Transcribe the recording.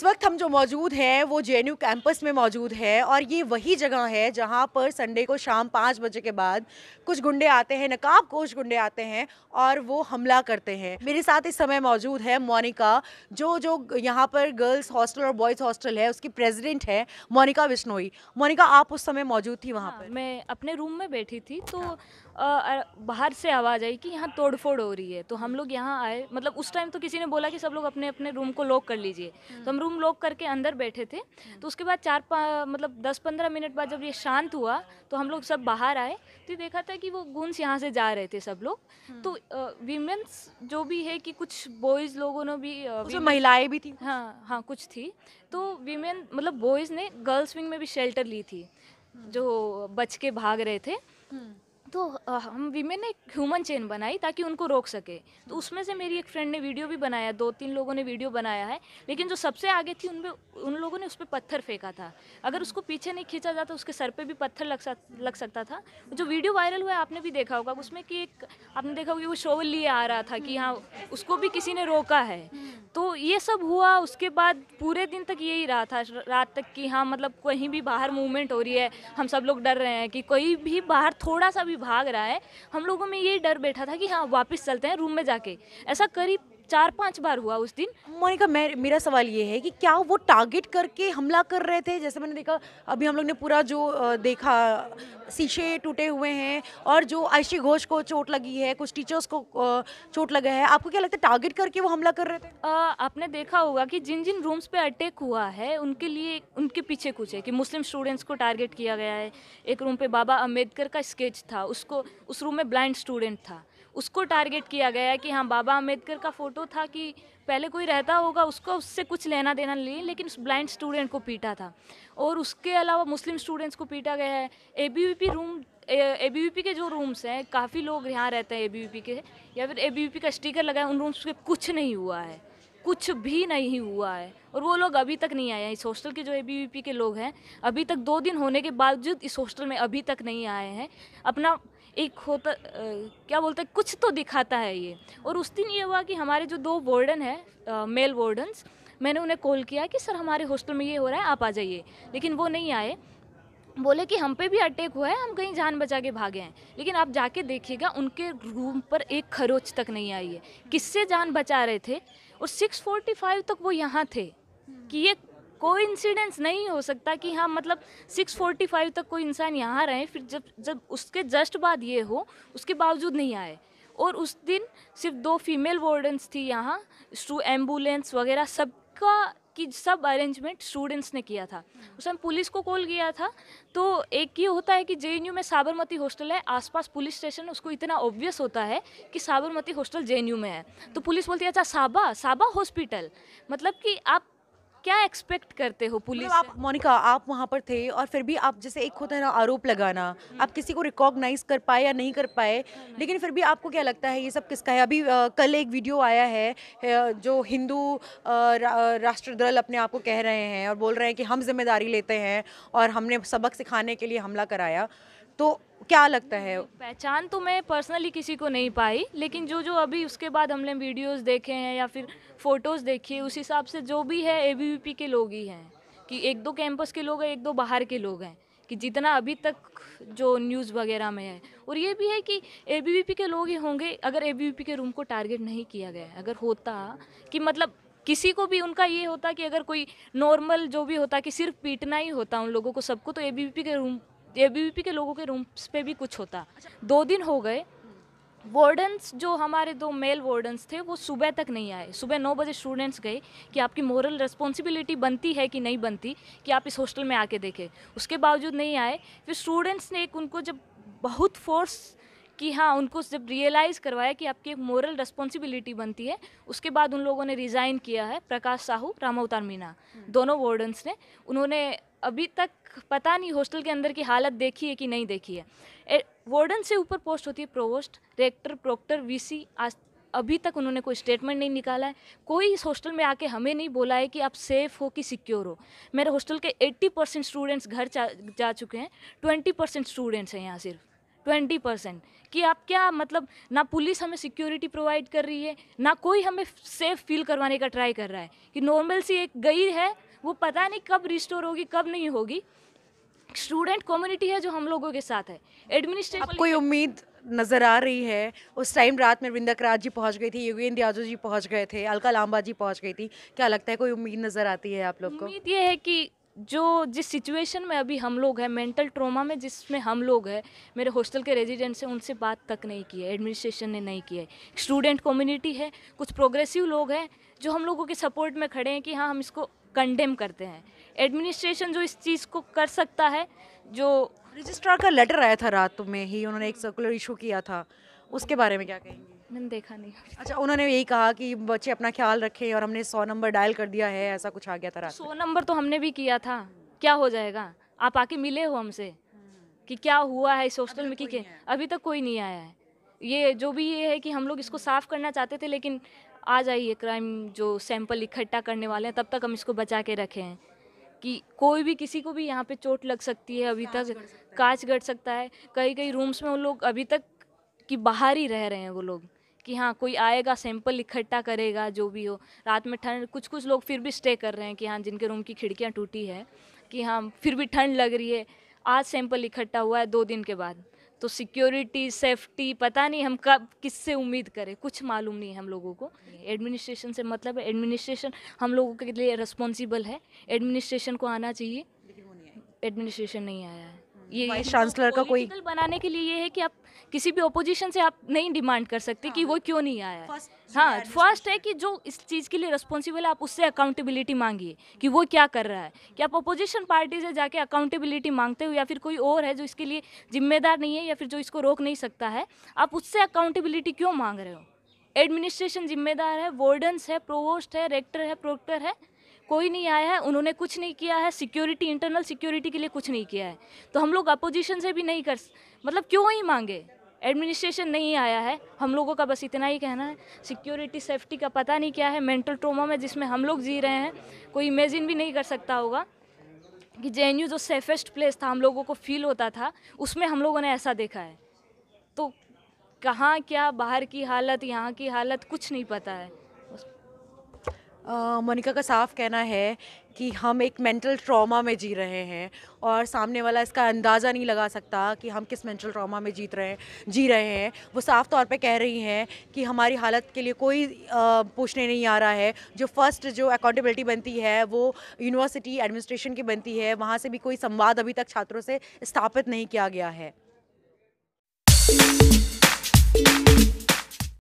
इस वक्त हम जो मौजूद हैं वो जे कैंपस में मौजूद है और ये वही जगह है जहां पर संडे को शाम पाँच बजे के बाद कुछ गुंडे आते हैं नकाब कोश गुंडे आते हैं और वो हमला करते हैं मेरे साथ इस समय मौजूद है मोनिका जो जो यहाँ पर गर्ल्स हॉस्टल और बॉयज़ हॉस्टल है उसकी प्रेजिडेंट है मोनिका बिश्नोई मोनिका आप उस समय मौजूद थी वहाँ हाँ, पर मैं अपने रूम में बैठी थी तो हाँ। बाहर से आवाज़ आई कि यहाँ तोड़फोड़ हो रही है तो हम लोग यहाँ आए मतलब उस टाइम तो किसी ने बोला कि सब लोग अपने अपने रूम को लॉक कर लीजिए तो हम रूम लॉक करके अंदर बैठे थे हम्म। तो उसके बाद चार मतलब दस पंद्रह मिनट बाद जब ये शांत हुआ तो हम लोग सब बाहर आए तो देखा था कि वो गुंस यहाँ से जा रहे थे सब लोग हम्म। तो वीमेंस जो भी है कि कुछ बॉयज़ लोगों ने भी महिलाएं भी थी हाँ हाँ कुछ थी तो वीमेन मतलब बॉयज़ ने गर्ल्स विंग में भी शेल्टर ली थी हम्म। जो बच के भाग रहे थे तो हम विमेन ने एक ह्यूमन चेन बनाई ताकि उनको रोक सके तो उसमें से मेरी एक फ्रेंड ने वीडियो भी बनाया दो तीन लोगों ने वीडियो बनाया है लेकिन जो सबसे आगे थी उनमें उन लोगों ने उस पर पत्थर फेंका था अगर उसको पीछे नहीं खींचा जाता उसके सर पे भी पत्थर लग सक लग सकता था जो वीडियो वायरल हुआ आपने भी देखा होगा उसमें कि एक आपने देखा होगा वो शोवल लिए आ रहा था कि हाँ उसको भी किसी ने रोका है तो ये सब हुआ उसके बाद पूरे दिन तक यही रहा था रात तक कि हाँ मतलब कहीं भी बाहर मूवमेंट हो रही है हम सब लोग डर रहे हैं कि कोई भी बाहर थोड़ा सा भी भाग रहा है हम लोगों में ये डर बैठा था कि हाँ वापस चलते हैं रूम में जाके ऐसा करीब चार पांच बार हुआ उस दिन मोनिका मेरा सवाल ये है कि क्या वो टारगेट करके हमला कर रहे थे जैसे मैंने देखा अभी हम लोग ने पूरा जो देखा शीशे टूटे हुए हैं और जो आयशी घोष को चोट लगी है कुछ टीचर्स को चोट लगा है आपको क्या लगता है टारगेट करके वो हमला कर रहे थे आ, आपने देखा होगा कि जिन जिन रूम्स पे अटैक हुआ है उनके लिए उनके पीछे कुछ है कि मुस्लिम स्टूडेंट्स को टारगेट किया गया है एक रूम पे बाबा अम्बेडकर का स्केच था उसको उस रूम में ब्लाइंड स्टूडेंट था उसको टारगेट किया गया है कि हाँ बाबा अम्बेडकर का फ़ोटो था कि पहले कोई रहता होगा उसको उससे कुछ लेना देना नहीं लेकिन उस ब्लाइंड स्टूडेंट को पीटा था और उसके अलावा मुस्लिम स्टूडेंट्स को पीटा गया है ए रूम ए के जो रूम्स हैं काफ़ी लोग यहाँ रहते हैं ए के या फिर ए का स्टिकर लगा है उन रूम्स पर कुछ नहीं हुआ है कुछ भी नहीं हुआ है और वो लोग अभी तक नहीं आए हैं इस हॉस्टल के जो ए के लोग हैं अभी तक दो दिन होने के बावजूद इस हॉस्टल में अभी तक नहीं आए हैं अपना एक होता आ, क्या बोलते हैं कुछ तो दिखाता है ये और उस दिन ये हुआ कि हमारे जो दो वार्डन हैं मेल वार्डन्स मैंने उन्हें कॉल किया कि सर हमारे हॉस्टल में ये हो रहा है आप आ जाइए लेकिन वो नहीं आए बोले कि हम पे भी अटैक हुआ है हम कहीं जान बचा के भागे हैं लेकिन आप जाके देखिएगा उनके रूम पर एक खरोच तक नहीं आई है किससे जान बचा रहे थे और 645 तक वो यहाँ थे कि ये कोई इंसिडेंस नहीं हो सकता कि हाँ मतलब 645 तक कोई इंसान यहाँ रहे फिर जब जब उसके जस्ट बाद ये हो उसके बावजूद नहीं आए और उस दिन सिर्फ दो फीमेल वार्डन्स थी यहाँ एम्बुलेंस वगैरह सबका कि सब अरेंजमेंट स्टूडेंट्स ने किया था उस समय पुलिस को कॉल किया था तो एक ये होता है कि जे में साबरमती हॉस्टल है आसपास पुलिस स्टेशन उसको इतना ऑब्वियस होता है कि साबरमती हॉस्टल जे में है तो पुलिस बोलती है अच्छा साबा साबा हॉस्पिटल मतलब कि आप क्या एक्सपेक्ट करते हो पुलिस मतलब आप मोनिका आप वहाँ पर थे और फिर भी आप जैसे एक होता है ना आरोप लगाना हम्म। आप किसी को रिकॉग्नाइज कर पाए या नहीं कर पाए लेकिन फिर भी आपको क्या लगता है ये सब किसका है अभी आ, कल एक वीडियो आया है जो हिंदू राष्ट्र दल अपने आप को कह रहे हैं और बोल रहे हैं कि हम जिम्मेदारी लेते हैं और हमने सबक सिखाने के लिए हमला कराया तो क्या लगता है पहचान तो मैं पर्सनली किसी को नहीं पाई लेकिन जो जो अभी उसके बाद हमने वीडियोस देखे हैं या फिर फोटोज़ देखी है उस हिसाब से जो भी है ए के लोग ही हैं कि एक दो कैंपस के लोग हैं एक दो बाहर के लोग हैं कि जितना अभी तक जो न्यूज़ वगैरह में है और ये भी है कि ए के लोग ही होंगे अगर ए के रूम को टारगेट नहीं किया गया अगर होता कि मतलब किसी को भी उनका ये होता कि अगर कोई नॉर्मल जो भी होता कि सिर्फ पीटना ही होता उन लोगों को सबको तो ए के रूम ए के लोगों के रूम्स पे भी कुछ होता दो दिन हो गए वार्डन्स जो हमारे दो मेल वार्डन्स थे वो सुबह तक नहीं आए सुबह नौ बजे स्टूडेंट्स गए कि आपकी मॉरल रिस्पॉन्सिबिलिटी बनती है कि नहीं बनती कि आप इस हॉस्टल में आके देखें उसके बावजूद नहीं आए फिर स्टूडेंट्स ने एक उनको जब बहुत फोर्स कि हाँ उनको जब रियलाइज़ करवाया कि आपकी एक मॉरल रिस्पॉन्सिबिलिटी बनती है उसके बाद उन लोगों ने रिज़ाइन किया है प्रकाश साहू रामावतार मीना हम्म। दोनों वार्डन्स ने उन्होंने अभी तक पता नहीं हॉस्टल के अंदर की हालत देखी है कि नहीं देखी है वार्डन से ऊपर पोस्ट होती है प्रोवोस्ट रेक्टर प्रोक्टर वी आज अभी तक उन्होंने कोई स्टेटमेंट नहीं निकाला है कोई इस हॉस्टल में आके हमें नहीं बोला है कि आप सेफ़ हो कि सिक्योर हो मेरे हॉस्टल के 80 परसेंट स्टूडेंट्स घर जा, जा चुके हैं 20 परसेंट स्टूडेंट्स हैं यहाँ सिर्फ ट्वेंटी परसेंट कि आप क्या मतलब ना पुलिस हमें सिक्योरिटी प्रोवाइड कर रही है ना कोई हमें सेफ फील करवाने का ट्राई कर रहा है कि नॉर्मल सी एक गई है वो पता नहीं कब रिस्टोर होगी कब नहीं होगी स्टूडेंट कम्युनिटी है जो हम लोगों के साथ है एडमिनिस्ट्रेशन कोई उम्मीद नज़र आ रही है उस टाइम रात में राज जी पहुंच गई थी योगेंद्र यादव जी पहुंच गए थे अलका लांबा जी पहुंच गई थी क्या लगता है कोई उम्मीद नज़र आती है आप लोग को उम्मीद ये है कि जो जिस सिचुएशन में अभी हम लोग हैं मेंटल ट्रोमा में जिसमें हम लोग हैं मेरे हॉस्टल के रेजिडेंट से उनसे बात तक नहीं की है एडमिनिस्ट्रेशन ने नहीं किया है स्टूडेंट कम्युनिटी है कुछ प्रोग्रेसिव लोग हैं जो हम लोगों के सपोर्ट में खड़े हैं कि हाँ हम इसको कंडेम करते हैं एडमिनिस्ट्रेशन जो इस चीज़ को कर सकता है जो रजिस्ट्रार का लेटर आया था रात में ही उन्होंने एक सर्कुलर इशू किया था उसके बारे में क्या कहेंगे मैंने देखा नहीं अच्छा उन्होंने यही कहा कि बच्चे अपना ख्याल रखें और हमने सौ नंबर डायल कर दिया है ऐसा कुछ आ गया था सौ नंबर तो हमने भी किया था क्या हो जाएगा आप आके मिले हो हमसे कि क्या हुआ है इस हॉस्टल में कि अभी तक कोई नहीं आया है ये जो भी ये है कि हम लोग इसको साफ़ करना चाहते थे लेकिन आ जाइए क्राइम जो सैंपल इकट्ठा करने वाले हैं तब तक हम इसको बचा के रखे हैं कि कोई भी किसी को भी यहाँ पे चोट लग सकती है अभी तक कांच गट सकता है कई कई रूम्स में वो लोग अभी तक कि बाहर ही रह रहे हैं वो लोग कि हाँ कोई आएगा सैंपल इकट्ठा करेगा जो भी हो रात में ठंड कुछ कुछ लोग फिर भी स्टे कर रहे हैं कि हाँ जिनके रूम की खिड़कियाँ टूटी है कि हाँ फिर भी ठंड लग रही है आज सैंपल इकट्ठा हुआ है दो दिन के बाद तो सिक्योरिटी सेफ्टी पता नहीं हम कब किससे उम्मीद करें कुछ मालूम नहीं है हम लोगों को एडमिनिस्ट्रेशन से मतलब एडमिनिस्ट्रेशन हम लोगों के लिए रिस्पॉन्सिबल है एडमिनिस्ट्रेशन को आना चाहिए एडमिनिस्ट्रेशन नहीं आया है ये चांसलर का कोई बनाने के लिए ये है कि आप किसी भी ओपोजिशन से आप नहीं डिमांड कर सकते हाँ, कि वो क्यों नहीं आया हाँ फर्स्ट है कि जो इस चीज़ के लिए रिस्पॉन्सिबल है आप उससे अकाउंटेबिलिटी मांगिए कि वो क्या कर रहा है कि आप अपोजिशन पार्टी से जाके अकाउंटेबिलिटी मांगते हो या फिर कोई और है जो इसके लिए जिम्मेदार नहीं है या फिर जो इसको रोक नहीं सकता है आप उससे अकाउंटेबिलिटी क्यों मांग रहे हो एडमिनिस्ट्रेशन जिम्मेदार है वार्डन्स है प्रोवोस्ट है रेक्टर है प्रोक्टर है कोई नहीं आया है उन्होंने कुछ नहीं किया है सिक्योरिटी इंटरनल सिक्योरिटी के लिए कुछ नहीं किया है तो हम लोग अपोजिशन से भी नहीं कर मतलब क्यों ही मांगे एडमिनिस्ट्रेशन नहीं आया है हम लोगों का बस इतना ही कहना है सिक्योरिटी सेफ्टी का पता नहीं क्या है मेंटल ट्रोमा में जिसमें हम लोग जी रहे हैं कोई इमेजिन भी नहीं कर सकता होगा कि जे जो सेफेस्ट प्लेस था हम लोगों को फील होता था उसमें हम लोगों ने ऐसा देखा है तो कहाँ क्या बाहर की हालत यहाँ की हालत कुछ नहीं पता है मोनिका का साफ कहना है कि हम एक मेंटल ट्रॉमा में जी रहे हैं और सामने वाला इसका अंदाज़ा नहीं लगा सकता कि हम किस मेंटल ट्रॉमा में जीत रहे हैं जी रहे हैं वो साफ तौर पे कह रही हैं कि हमारी हालत के लिए कोई पूछने नहीं आ रहा है जो फर्स्ट जो अकाउंटेबिलिटी बनती है वो यूनिवर्सिटी एडमिनिस्ट्रेशन की बनती है वहाँ से भी कोई संवाद अभी तक छात्रों से स्थापित नहीं किया गया है